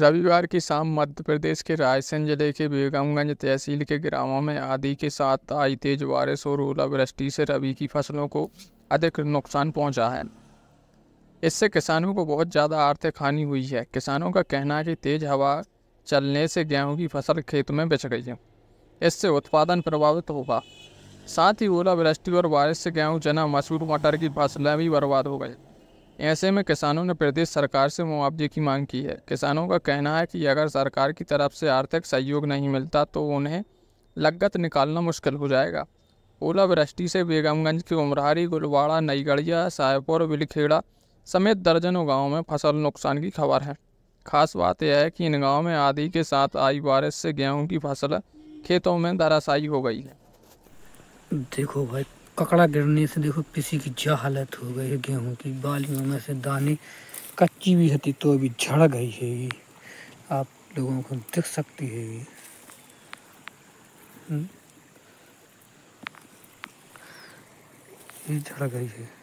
रविवार की शाम मध्य प्रदेश के रायसेन जिले के बेगमगंज तहसील के ग्रामों में आदि के साथ आई तेज बारिश और ओलावृष्टि से रबी की फसलों को अधिक नुकसान पहुंचा है इससे किसानों को बहुत ज़्यादा आर्थिक हानि हुई है किसानों का कहना है कि तेज़ हवा चलने से गेहूं की फसल खेत में बच गई है इससे उत्पादन प्रभावित होगा साथ ही ओलावृष्टि और बारिश से गेहूँ चना मसूर मटर की फसलें भी बर्बाद हो गई ऐसे में किसानों ने प्रदेश सरकार से मुआवजे की मांग की है किसानों का कहना है कि अगर सरकार की तरफ से आर्थिक सहयोग नहीं मिलता तो उन्हें लगत निकालना मुश्किल हो जाएगा ओलावृष्टि से बेगमगंज की उमरारी गुलवाड़ा नईगढ़िया साहेबपुर बिलखेड़ा समेत दर्जनों गाँव में फसल नुकसान की खबर है खास बात यह है कि इन गाँव में आधी के साथ आई बारिश से गेहूँ की फसल खेतों में दरासाई हो गई है देखो भाई ककड़ा गिरने से देखो किसी की जा हालत हो गई है गेहूँ की बालियों में से दाने कच्ची भी हती तो अभी झड़ गई है ये आप लोगों को दिख सकती है हम्म। ये झड़ गई है